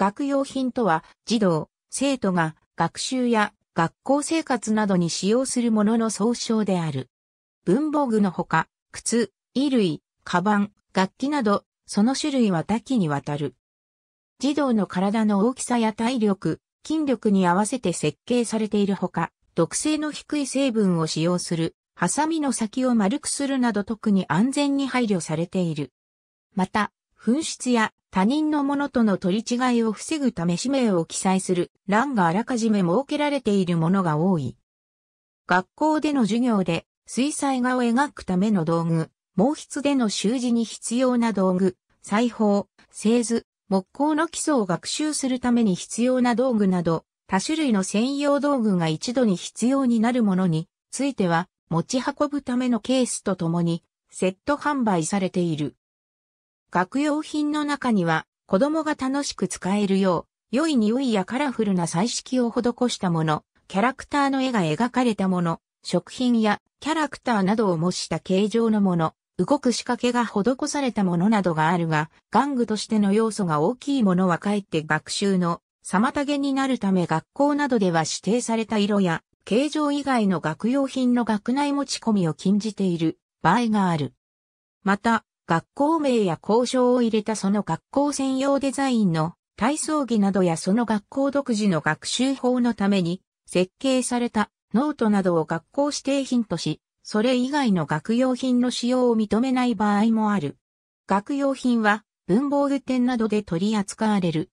学用品とは、児童、生徒が学習や学校生活などに使用するものの総称である。文房具のほか、靴、衣類、カバン、楽器など、その種類は多岐にわたる。児童の体の大きさや体力、筋力に合わせて設計されているほか、毒性の低い成分を使用する、ハサミの先を丸くするなど特に安全に配慮されている。また、紛失や他人のものとの取り違いを防ぐため氏名を記載する欄があらかじめ設けられているものが多い。学校での授業で水彩画を描くための道具、毛筆での習字に必要な道具、裁縫、製図、木工の基礎を学習するために必要な道具など、多種類の専用道具が一度に必要になるものについては、持ち運ぶためのケースとともに、セット販売されている。学用品の中には、子供が楽しく使えるよう、良い匂いやカラフルな彩色を施したもの、キャラクターの絵が描かれたもの、食品やキャラクターなどを模した形状のもの、動く仕掛けが施されたものなどがあるが、玩具としての要素が大きいものはかえって学習の妨げになるため学校などでは指定された色や形状以外の学用品の学内持ち込みを禁じている場合がある。また、学校名や交渉を入れたその学校専用デザインの体操着などやその学校独自の学習法のために設計されたノートなどを学校指定品とし、それ以外の学用品の使用を認めない場合もある。学用品は文房具店などで取り扱われる。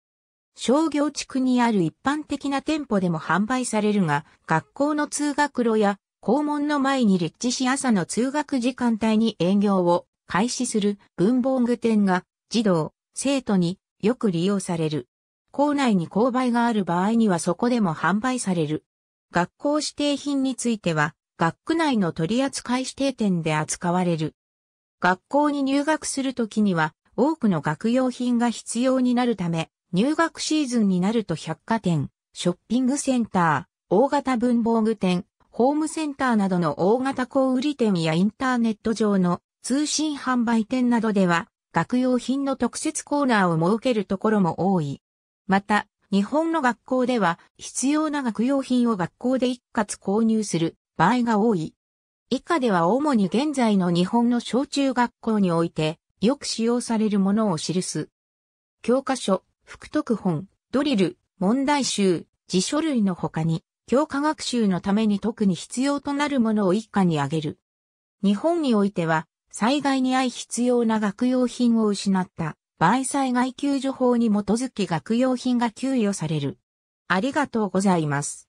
商業地区にある一般的な店舗でも販売されるが、学校の通学路や校門の前に立地し朝の通学時間帯に営業を開始する文房具店が児童、生徒によく利用される。校内に購買がある場合にはそこでも販売される。学校指定品については、学区内の取扱指定店で扱われる。学校に入学するときには、多くの学用品が必要になるため、入学シーズンになると百貨店、ショッピングセンター、大型文房具店、ホームセンターなどの大型小売店やインターネット上の通信販売店などでは、学用品の特設コーナーを設けるところも多い。また、日本の学校では必要な学用品を学校で一括購入する場合が多い。以下では主に現在の日本の小中学校においてよく使用されるものを記す。教科書、副特本、ドリル、問題集、辞書類の他に教科学習のために特に必要となるものを一家に挙げる。日本においては災害にい必要な学用品を失った場合災害救助法に基づき学用品が給与される。ありがとうございます。